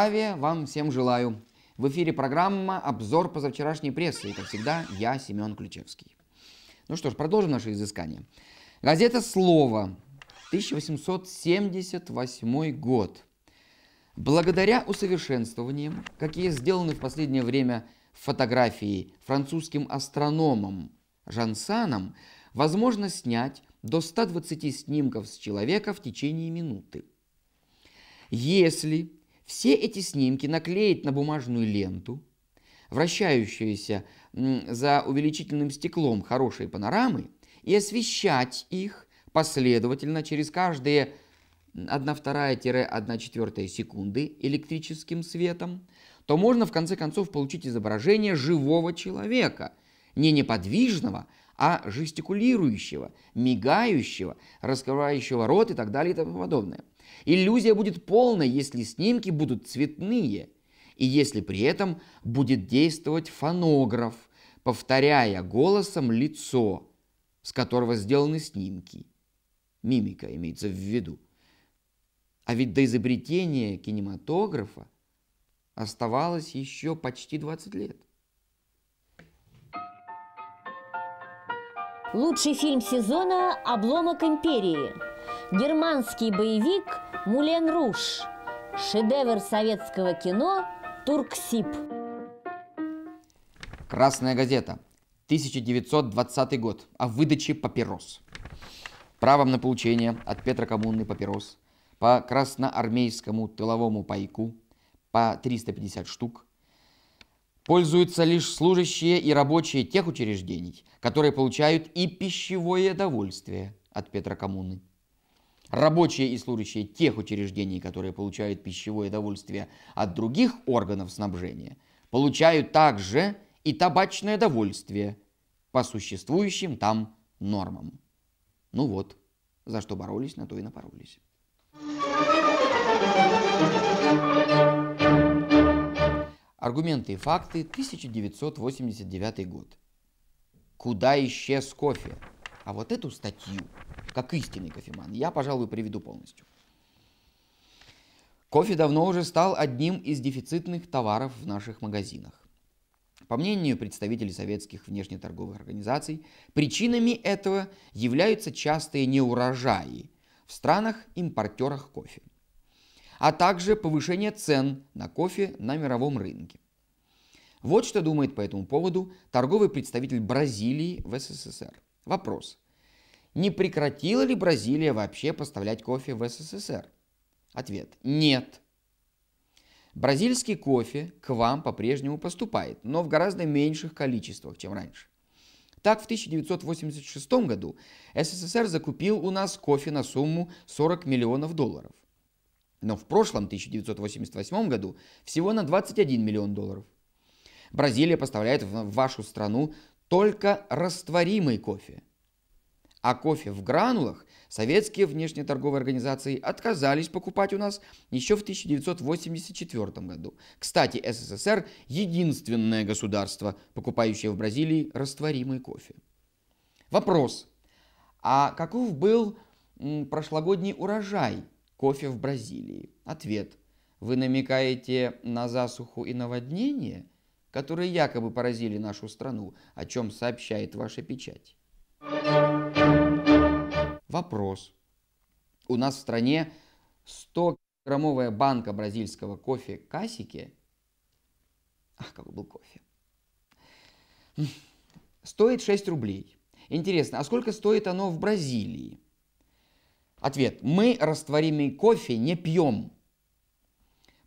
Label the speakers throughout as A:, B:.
A: Здравия вам всем желаю. В эфире программа «Обзор позавчерашней прессы». И, как всегда, я, Семен Ключевский. Ну что ж, продолжим наше изыскание. Газета «Слово», 1878 год. Благодаря усовершенствованиям, какие сделаны в последнее время фотографии французским астрономом Жансаном, возможно снять до 120 снимков с человека в течение минуты. Если все эти снимки наклеить на бумажную ленту, вращающуюся за увеличительным стеклом хорошей панорамы, и освещать их последовательно через каждые 1,2-1,4 секунды электрическим светом, то можно в конце концов получить изображение живого человека, не неподвижного, а жестикулирующего, мигающего, раскрывающего рот и так далее и тому подобное – Иллюзия будет полной, если снимки будут цветные, и если при этом будет действовать фонограф, повторяя голосом лицо, с которого сделаны снимки. Мимика имеется в виду. А ведь до изобретения кинематографа оставалось еще почти 20 лет. Лучший фильм сезона «Обломок империи» германский боевик «Мулен Руш», шедевр советского кино «Турксиб». «Красная газета», 1920 год, о выдаче папирос. Правом на получение от Петра Коммуны папирос по красноармейскому тыловому пайку по 350 штук – пользуются лишь служащие и рабочие тех учреждений, которые получают и пищевое довольствие от Петра Коммуны. Рабочие и служащие тех учреждений, которые получают пищевое довольствие от других органов снабжения, получают также и табачное довольствие по существующим там нормам. Ну вот, за что боролись, на то и напоролись. Аргументы и факты, 1989 год. Куда исчез кофе? А вот эту статью, как истинный кофеман, я, пожалуй, приведу полностью. Кофе давно уже стал одним из дефицитных товаров в наших магазинах. По мнению представителей советских внешнеторговых организаций, причинами этого являются частые неурожаи в странах-импортерах кофе, а также повышение цен на кофе на мировом рынке. Вот что думает по этому поводу торговый представитель Бразилии в СССР. Вопрос. Не прекратила ли Бразилия вообще поставлять кофе в СССР? Ответ. Нет. Бразильский кофе к вам по-прежнему поступает, но в гораздо меньших количествах, чем раньше. Так, в 1986 году СССР закупил у нас кофе на сумму 40 миллионов долларов. Но в прошлом 1988 году всего на 21 миллион долларов. Бразилия поставляет в вашу страну только растворимый кофе. А кофе в гранулах советские внешнеторговые организации отказались покупать у нас еще в 1984 году. Кстати, СССР – единственное государство, покупающее в Бразилии растворимый кофе. Вопрос. А каков был прошлогодний урожай кофе в Бразилии? Ответ. Вы намекаете на засуху и наводнение – которые якобы поразили нашу страну, о чем сообщает ваша печать. Вопрос. У нас в стране 100-граммовая банка бразильского кофе «Касики» Ах, какой был кофе. Стоит 6 рублей. Интересно, а сколько стоит оно в Бразилии? Ответ. Мы растворимый кофе не пьем,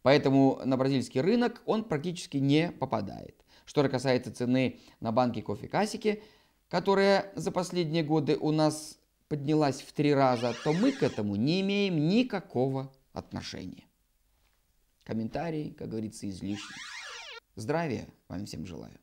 A: Поэтому на бразильский рынок он практически не попадает. Что же касается цены на банки кофе-касики, которая за последние годы у нас поднялась в три раза, то мы к этому не имеем никакого отношения. Комментарии, как говорится, излишни. Здравия вам всем желаю.